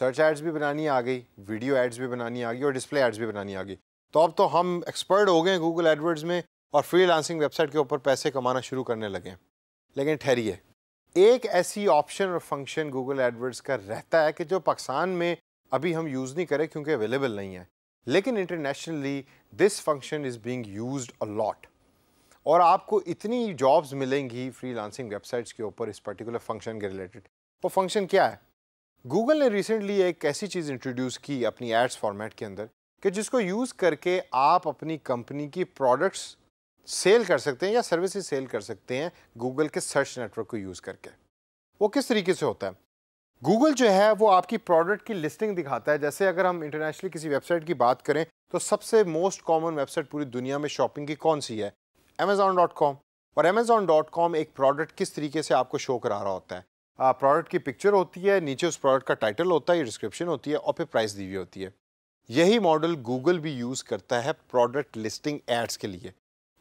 search ads भी बनानी आ गई वीडियो एड्स भी बनानी आ गई और डिस्प्ले एड्स भी बनानी आ गई तो अब तो हम एक्सपर्ट हो गए गूगल एडवर्ड्स में और फ्री वेबसाइट के ऊपर पैसे कमाना शुरू करने लगे लेकिन ठहरिए एक ऐसी ऑप्शन और फंक्शन गूगल एडवर्ड्स का रहता है कि जो पाकिस्तान में अभी हम यूज़ नहीं करें क्योंकि अवेलेबल नहीं है लेकिन internationally this function is being used a lot और आपको इतनी जॉब्स मिलेंगी फ्री वेबसाइट्स के ऊपर इस पर्टिकुलर फंक्शन के रिलेटेड वो फंक्शन क्या है गूगल ने रिसेंटली एक ऐसी चीज़ इंट्रोड्यूस की अपनी एड्स फॉर्मेट के अंदर कि जिसको यूज़ करके आप अपनी कंपनी की प्रोडक्ट्स सेल कर सकते हैं या सर्विसेज सेल कर सकते हैं गूगल के सर्च नेटवर्क को यूज़ करके वो किस तरीके से होता है गूगल जो है वो आपकी प्रोडक्ट की लिस्टिंग दिखाता है जैसे अगर हम इंटरनेशनली किसी वेबसाइट की बात करें तो सबसे मोस्ट कॉमन वेबसाइट पूरी दुनिया में शॉपिंग की कौन सी है अमेजोन और अमेज़ॉन एक प्रोडक्ट किस तरीके से आपको शो करा रहा होता है प्रोडक्ट की पिक्चर होती है नीचे उस प्रोडक्ट का टाइटल होता है डिस्क्रिप्शन होती है और फिर प्राइस दी हुई होती है यही मॉडल गूगल भी यूज़ करता है प्रोडक्ट लिस्टिंग एड्स के लिए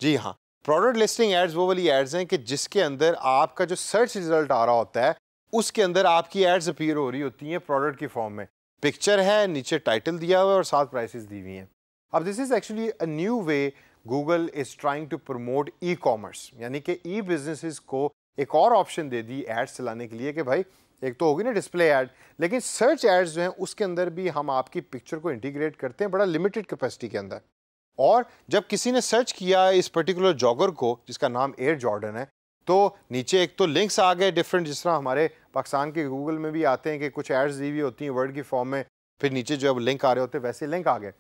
जी हाँ प्रोडक्ट लिस्टिंग एड्स वो वाली एड्स हैं कि जिसके अंदर आपका जो सर्च रिजल्ट आ रहा होता है उसके अंदर आपकी एड्स अपीयर हो रही होती हैं प्रोडक्ट की फॉर्म में पिक्चर है नीचे टाइटल दिया हुआ है और साथ प्राइसेस दी हुई हैं अब this is actually a new way Google is trying to promote e commerce यानी कि ई बिजनेसिस को एक और ऑप्शन दे दी एड्स चलाने के लिए कि भाई एक तो होगी ना डिस्प्ले एड लेकिन सर्च एड्स जो हैं उसके अंदर भी हम आपकी पिक्चर को इंटीग्रेट करते हैं बड़ा लिमिटेड कैपेसिटी के अंदर और जब किसी ने सर्च किया इस पर्टिकुलर जॉगर को जिसका नाम एयर जॉर्डन है तो नीचे एक तो लिंक्स आ गए डिफरेंट जिस तरह हमारे पाकिस्तान के गूगल में भी आते हैं कि कुछ एड्स दी हुई होती हैं वर्ड की फॉर्म में फिर नीचे जो अब लिंक आ रहे होते हैं वैसे लिंक आ गए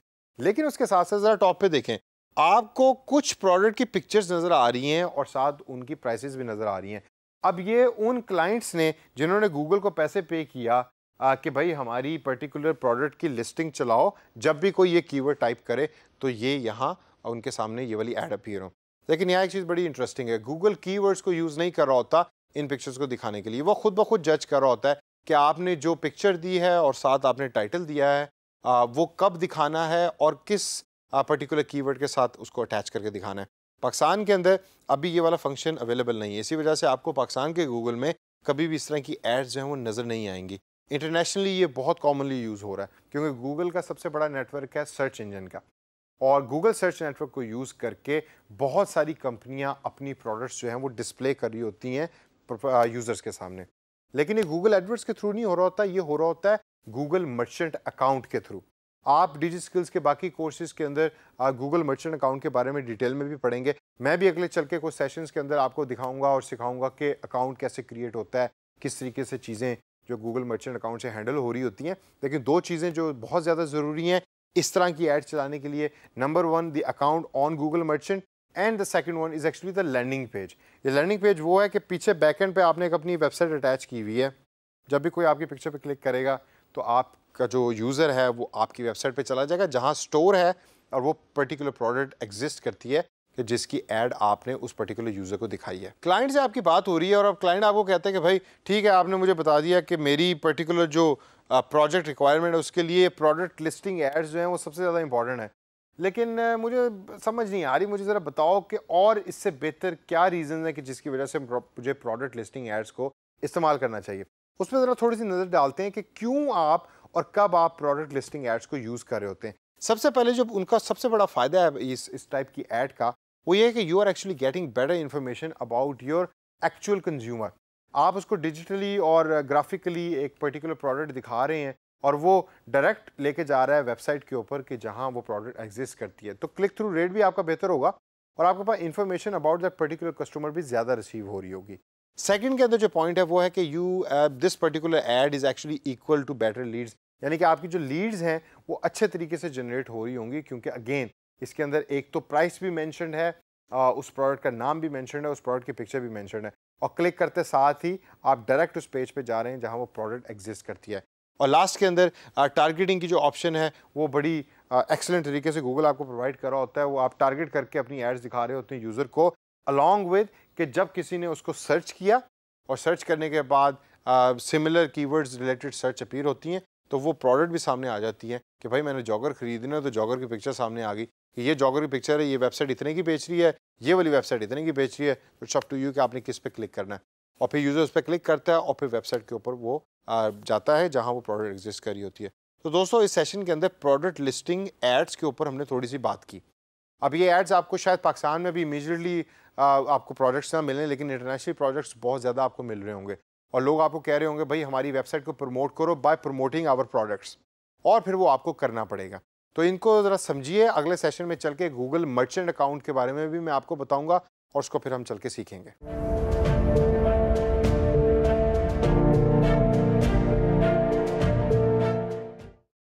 लेकिन उसके साथ साथ ज़रा टॉप पे देखें आपको कुछ प्रोडक्ट की पिक्चर्स नज़र आ रही हैं और साथ उनकी प्राइसेस भी नज़र आ रही हैं अब ये उन क्लाइंट्स ने जिन्होंने गूगल को पैसे पे किया आ, कि भाई हमारी पर्टिकुलर प्रोडक्ट की लिस्टिंग चलाओ जब भी कोई ये कीवर्ड टाइप करे तो ये यहाँ उनके सामने ये वाली एड अपीयर हो लेकिन यहाँ एक चीज़ बड़ी इंटरेस्टिंग है गूगल की को यूज़ नहीं कर रहा होता इन पिक्चर्स को दिखाने के लिए वो खुद ब खुद जज कर रहा होता है कि आपने जो पिक्चर दी है और साथ आपने टाइटल दिया है आ, वो कब दिखाना है और किस पर्टिकुलर कीवर्ड के साथ उसको अटैच करके दिखाना है पाकिस्तान के अंदर अभी ये वाला फंक्शन अवेलेबल नहीं है इसी वजह से आपको पाकिस्तान के गूगल में कभी भी इस तरह की एड्स जो हैं वो नज़र नहीं आएंगी इंटरनेशनली ये बहुत कॉमनली यूज़ हो रहा है क्योंकि गूगल का सबसे बड़ा नेटवर्क है सर्च इंजन का और गूगल सर्च नेटवर्क को यूज़ करके बहुत सारी कंपनियाँ अपनी प्रोडक्ट्स जो हैं वो डिस्प्ले कर रही होती हैं यूज़र्स uh, के सामने लेकिन ये गूगल एडवर्ट्स के थ्रू नहीं हो रहा होता ये हो रहा होता है गूगल मर्चेंट अकाउंट के थ्रू आप डिजी स्किल्स के बाकी कोर्सेज के अंदर गूगल मर्चेंट अकाउंट के बारे में डिटेल में भी पढ़ेंगे मैं भी अगले चल के कुछ सेशंस के अंदर आपको दिखाऊंगा और सिखाऊंगा कि अकाउंट कैसे क्रिएट होता है किस तरीके से चीज़ें जो गूगल मर्चेंट अकाउंट से हैंडल हो रही होती हैं लेकिन दो चीज़ें जो बहुत ज़्यादा ज़रूरी हैं इस तरह की एड चलाने के लिए number one the account on Google merchant and the second one is actually the learning page ये लर्निंग पेज वो है कि पीछे बैकेंड पर आपने एक अपनी वेबसाइट अटैच की हुई है जब भी कोई आपकी पिक्चर पर क्लिक करेगा तो आपका जो यूज़र है वो आपकी वेबसाइट पे चला जाएगा जहाँ स्टोर है और वो पर्टिकुलर प्रोडक्ट एग्जिस्ट करती है कि जिसकी एड आपने उस पर्टिकुलर यूज़र को दिखाई है क्लाइंट से आपकी बात हो रही है और अब क्लाइंट आपको कहते हैं कि भाई ठीक है आपने मुझे बता दिया कि मेरी पर्टिकुलर जो प्रोजेक्ट रिक्वायरमेंट है उसके लिए प्रोडक्ट लिस्टिंग एड्स जो हैं वो सबसे ज़्यादा इंपॉर्टेंट है लेकिन मुझे समझ नहीं आ रही मुझे ज़रा बताओ कि और इससे बेहतर क्या रीज़न है कि जिसकी वजह से मुझे प्रोडक्ट लिस्टिंग एड्स को इस्तेमाल करना चाहिए उस पर ज़रा थोड़ी सी नज़र डालते हैं कि क्यों आप और कब आप प्रोडक्ट लिस्टिंग एड्स को यूज़ कर रहे होते हैं सबसे पहले जब उनका सबसे बड़ा फ़ायदा है इस इस टाइप की एड का वो ये है कि you are actually getting better information about your actual consumer आप उसको डिजिटली और ग्राफिकली एक पर्टिकुलर प्रोडक्ट दिखा रहे हैं और वो डायरेक्ट लेके जा रहा है वेबसाइट के ऊपर कि जहाँ वो प्रोडक्ट एग्जिस्ट करती है तो क्लिक थ्रू रेट भी आपका बेहतर होगा और आपके पास information about that particular customer भी ज़्यादा रिसीव हो रही होगी सेकंड के अंदर जो पॉइंट है वो है कि you this particular ad is actually equal to better leads यानी कि आपकी जो लीड्स हैं वो अच्छे तरीके से जनरेट हो रही होंगी क्योंकि अगेन इसके अंदर एक तो प्राइस भी मैंशनड है uh, उस प्रोडक्ट का नाम भी मैंशनड है उस प्रोडक्ट की पिक्चर भी मैंशनड है और क्लिक करते साथ ही आप डायरेक्ट उस पेज पे जा रहे हैं जहाँ वो प्रोडक्ट एग्जिस्ट करती है और लास्ट के अंदर टारगेटिंग uh, की जो ऑप्शन है वो बड़ी एक्सेलेंट uh, तरीके से गूगल आपको प्रोवाइड कर रहा होता है वो आप टारगेट करके अपनी एड्स दिखा रहे होते हैं यूज़र को अलॉन्ग विद कि जब किसी ने उसको सर्च किया और सर्च करने के बाद similar keywords related search appear होती हैं तो वो प्रोडक्ट भी सामने आ जाती है कि भाई मैंने जॉगर खरीदना तो जॉगर की पिक्चर सामने आ गई कि ये जॉगर की पिक्चर है ये वेबसाइट इतने की बेच रही है ये वाली वेबसाइट इतने की बेच रही है तो शॉप टू यू कि आपने किस पे क्लिक करना है और फिर यूज़र उस पर क्लिक करता है और फिर वेबसाइट के ऊपर वो जाता है जहाँ वो प्रोडक्ट एग्जिस्ट करी होती है तो दोस्तों इस सेशन के अंदर प्रोडक्ट लिस्टिंग एड्स के ऊपर हमने थोड़ी सी बात की अब ये एड्स आपको शायद पाकिस्तान में भी इमीजिएटली आपको प्रोडक्ट्स ना मिलने लेकिन इंटरनेशनल प्रोडक्ट्स बहुत ज़्यादा आपको मिल रहे होंगे और लोग आपको कह रहे होंगे भाई हमारी वेबसाइट को प्रमोट करो बाय प्रमोटिंग आवर प्रोडक्ट्स और फिर वो आपको करना पड़ेगा तो इनको ज़रा समझिए अगले सेशन में चल के गूगल मर्चेंट अकाउंट के बारे में भी मैं आपको बताऊँगा और उसको फिर हम चल के सीखेंगे